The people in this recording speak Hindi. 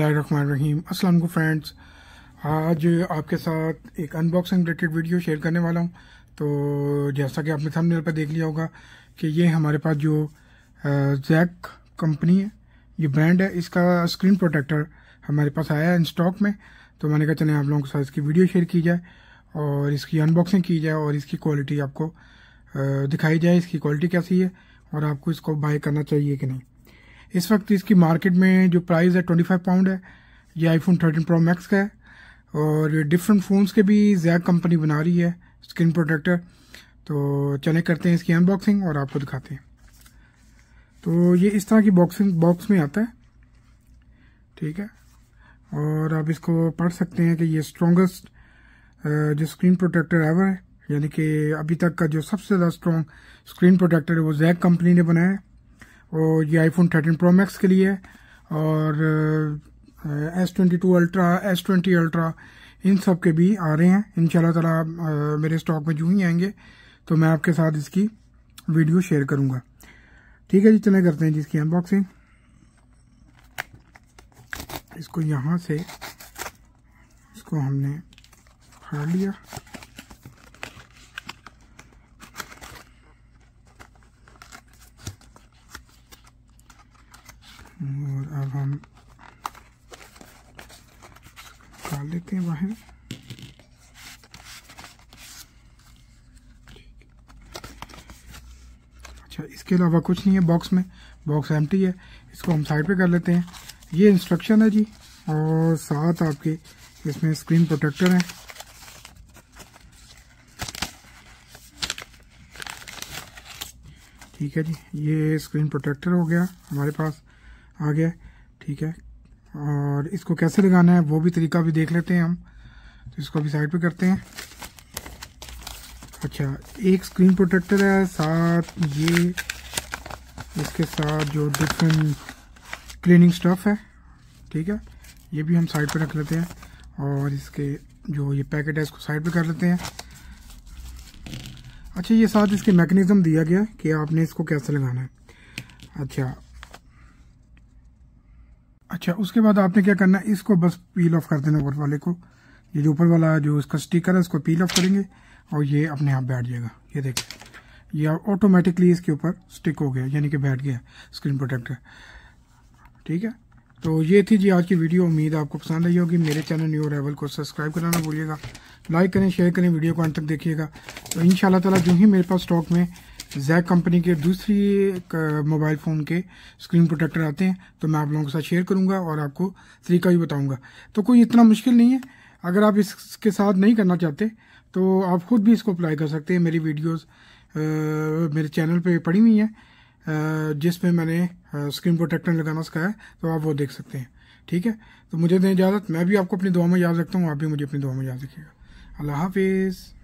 रहीम अस्सलाम को फ्रेंड्स आज आपके साथ एक अनबॉक्सिंग रिलेटेड वीडियो शेयर करने वाला हूं तो जैसा कि आपने थंबनेल पर देख लिया होगा कि ये हमारे पास जो जैक कंपनी है ये ब्रांड है इसका स्क्रीन प्रोटेक्टर हमारे पास आया है इन स्टॉक में तो मैंने कहा चले आप लोगों के साथ इसकी वीडियो शेयर की जाए और इसकी अनबॉक्सिंग की जाए और इसकी क्वालिटी आपको दिखाई जाए इसकी क्वालिटी कैसी है और आपको इसको बाय करना चाहिए कि नहीं इस वक्त इसकी मार्केट में जो प्राइस है 25 पाउंड है ये आईफोन 13 प्रो मैक्स का है और डिफरेंट फ़ोन्स के भी जैक कंपनी बना रही है स्क्रीन प्रोटेक्टर तो चले करते हैं इसकी अनबॉक्सिंग और आपको दिखाते हैं तो ये इस तरह की बॉक्सिंग बॉक्स में आता है ठीक है और आप इसको पढ़ सकते हैं कि ये स्ट्रॉन्गेस्ट जो स्क्रीन प्रोटेक्टर एवर है यानी कि अभी तक का जो सबसे ज़्यादा स्ट्रॉन्ग स्क्रीन प्रोटेक्टर है वो जैक कंपनी ने बनाया है और ये आईफोन 13 प्रो मैक्स के लिए है और S twenty two ultra S twenty ultra इन सब के भी आ रहे हैं इन शाह मेरे स्टॉक में जो ही आएंगे तो मैं आपके साथ इसकी वीडियो शेयर करूंगा ठीक है जी चले करते हैं जिसकी अनबॉक्सिंग इसको यहाँ से इसको हमने फाड़ लिया और अब हम निकाल लेते हैं बाहर अच्छा इसके अलावा कुछ नहीं है बॉक्स में बॉक्स एम है इसको हम साइड पे कर लेते हैं ये इंस्ट्रक्शन है जी और साथ आपके इसमें स्क्रीन प्रोटेक्टर है ठीक है जी ये स्क्रीन प्रोटेक्टर हो गया हमारे पास आ गया ठीक है और इसको कैसे लगाना है वो भी तरीका भी देख लेते हैं हम तो इसको अभी साइड पे करते हैं अच्छा एक स्क्रीन प्रोटेक्टर है साथ ये इसके साथ जो डिफरेंट क्लीनिंग स्टफ़ है ठीक है ये भी हम साइड पे रख लेते हैं और इसके जो ये पैकेट है इसको साइड पे कर लेते हैं अच्छा ये साथ इसके मैकेनिज़्म दिया गया कि आपने इसको कैसे लगाना है अच्छा अच्छा उसके बाद आपने क्या करना है इसको बस पील ऑफ कर देना ऊपर वाले को ये जो ऊपर वाला जो इसका स्टिकर है इसको पील ऑफ करेंगे और ये अपने आप बैठ जाएगा ये देखिए ये ऑटोमेटिकली इसके ऊपर स्टिक हो गया यानी कि बैठ गया स्क्रीन प्रोटेक्टर ठीक है तो ये थी जी आज की वीडियो उम्मीद आपको पसंद आई होगी मेरे चैनल न्यू रेवल को सब्सक्राइब करना भूलिएगा लाइक करें शेयर करें वीडियो को अंत तक देखिएगा तो इन शाला जो ही मेरे पास स्टॉक में जैक कंपनी के दूसरी मोबाइल फ़ोन के स्क्रीन प्रोटेक्टर आते हैं तो मैं आप लोगों के साथ शेयर करूंगा और आपको तरीका भी बताऊंगा तो कोई इतना मुश्किल नहीं है अगर आप इसके साथ नहीं करना चाहते तो आप खुद भी इसको अप्लाई कर सकते हैं मेरी वीडियोस आ, मेरे चैनल पे पड़ी हुई हैं जिसमें मैंने स्क्रीन प्रोटेक्टर लगाना सिखाया तो आप वो देख सकते हैं ठीक है तो मुझे दें इजाज़त मैं भी आपको अपनी दुआ में याद रखता हूँ आप भी मुझे अपनी दुआ में याद रखिएगा अल्लाह हाफिज़